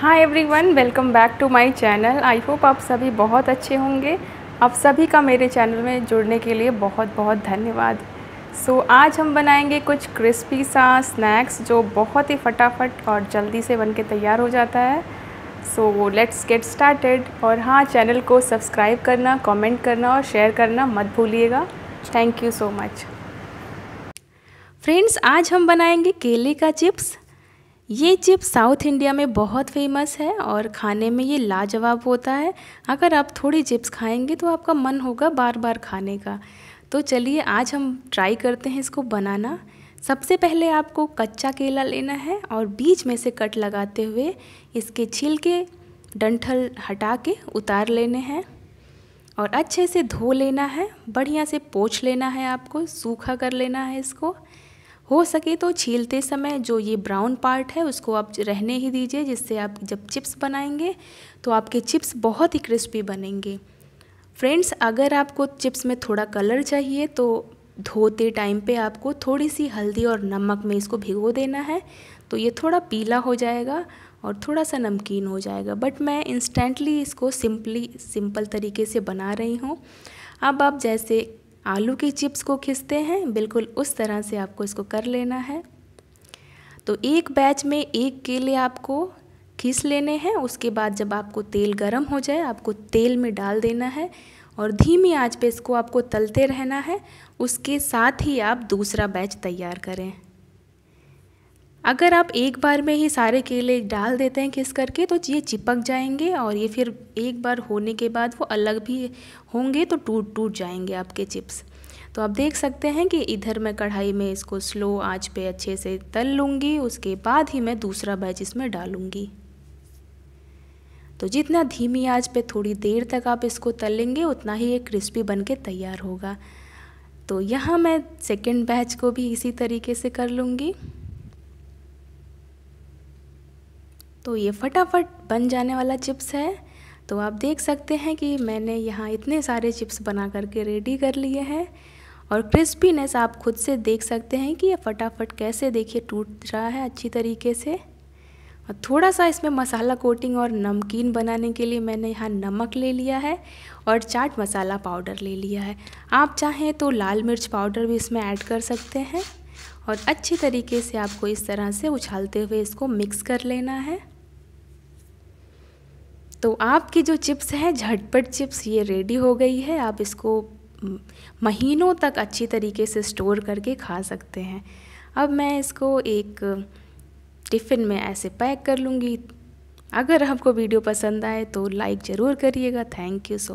hi everyone welcome back to my channel I hope आप सभी बहुत अच्छे होंगे आप सभी का मेरे चैनल में जुड़ने के लिए बहुत बहुत धन्यवाद सो so, आज हम बनाएंगे कुछ क्रिस्पी सा स्नैक्स जो बहुत ही फटाफट और जल्दी से बन के तैयार हो जाता है सो लेट्स गेट स्टार्टेड और हाँ चैनल को सब्सक्राइब करना कॉमेंट करना और शेयर करना मत भूलिएगा thank you so much friends आज हम बनाएंगे केले का चिप्स ये चिप साउथ इंडिया में बहुत फेमस है और खाने में ये लाजवाब होता है अगर आप थोड़ी चिप्स खाएंगे तो आपका मन होगा बार बार खाने का तो चलिए आज हम ट्राई करते हैं इसको बनाना सबसे पहले आपको कच्चा केला लेना है और बीच में से कट लगाते हुए इसके छिलके डंठल हटा के उतार लेने हैं और अच्छे से धो लेना है बढ़िया से पोछ लेना है आपको सूखा कर लेना है इसको हो सके तो छीलते समय जो ये ब्राउन पार्ट है उसको आप रहने ही दीजिए जिससे आप जब चिप्स बनाएंगे तो आपके चिप्स बहुत ही क्रिस्पी बनेंगे फ्रेंड्स अगर आपको चिप्स में थोड़ा कलर चाहिए तो धोते टाइम पे आपको थोड़ी सी हल्दी और नमक में इसको भिगो देना है तो ये थोड़ा पीला हो जाएगा और थोड़ा सा नमकीन हो जाएगा बट मैं इंस्टेंटली इसको सिंपली सिंपल तरीके से बना रही हूँ अब आप जैसे आलू के चिप्स को खींचते हैं बिल्कुल उस तरह से आपको इसको कर लेना है तो एक बैच में एक केले आपको खींच लेने हैं उसके बाद जब आपको तेल गर्म हो जाए आपको तेल में डाल देना है और धीमी आंच पे इसको आपको तलते रहना है उसके साथ ही आप दूसरा बैच तैयार करें अगर आप एक बार में ही सारे केले डाल देते हैं किस करके तो ये चिपक जाएंगे और ये फिर एक बार होने के बाद वो अलग भी होंगे तो टूट टूट जाएंगे आपके चिप्स तो आप देख सकते हैं कि इधर मैं कढ़ाई में इसको स्लो आंच पे अच्छे से तल लूँगी उसके बाद ही मैं दूसरा बैच इसमें डालूँगी तो जितना धीमी आंच पे थोड़ी देर तक आप इसको तलेंगे उतना ही ये क्रिस्पी बन के तैयार होगा तो यहाँ मैं सेकेंड बैच को भी इसी तरीके से कर लूँगी तो ये फटाफट बन जाने वाला चिप्स है तो आप देख सकते हैं कि मैंने यहाँ इतने सारे चिप्स बना करके रेडी कर लिए हैं और क्रिस्पीनेस आप खुद से देख सकते हैं कि ये फटाफट कैसे देखिए टूट रहा है अच्छी तरीके से और थोड़ा सा इसमें मसाला कोटिंग और नमकीन बनाने के लिए मैंने यहाँ नमक ले लिया है और चाट मसाला पाउडर ले लिया है आप चाहें तो लाल मिर्च पाउडर भी इसमें ऐड कर सकते हैं और अच्छी तरीके से आपको इस तरह से उछालते हुए इसको मिक्स कर लेना है तो आपकी जो चिप्स हैं झटपट चिप्स ये रेडी हो गई है आप इसको महीनों तक अच्छी तरीके से स्टोर करके खा सकते हैं अब मैं इसको एक टिफ़िन में ऐसे पैक कर लूँगी अगर आपको वीडियो पसंद आए तो लाइक ज़रूर करिएगा थैंक यू सो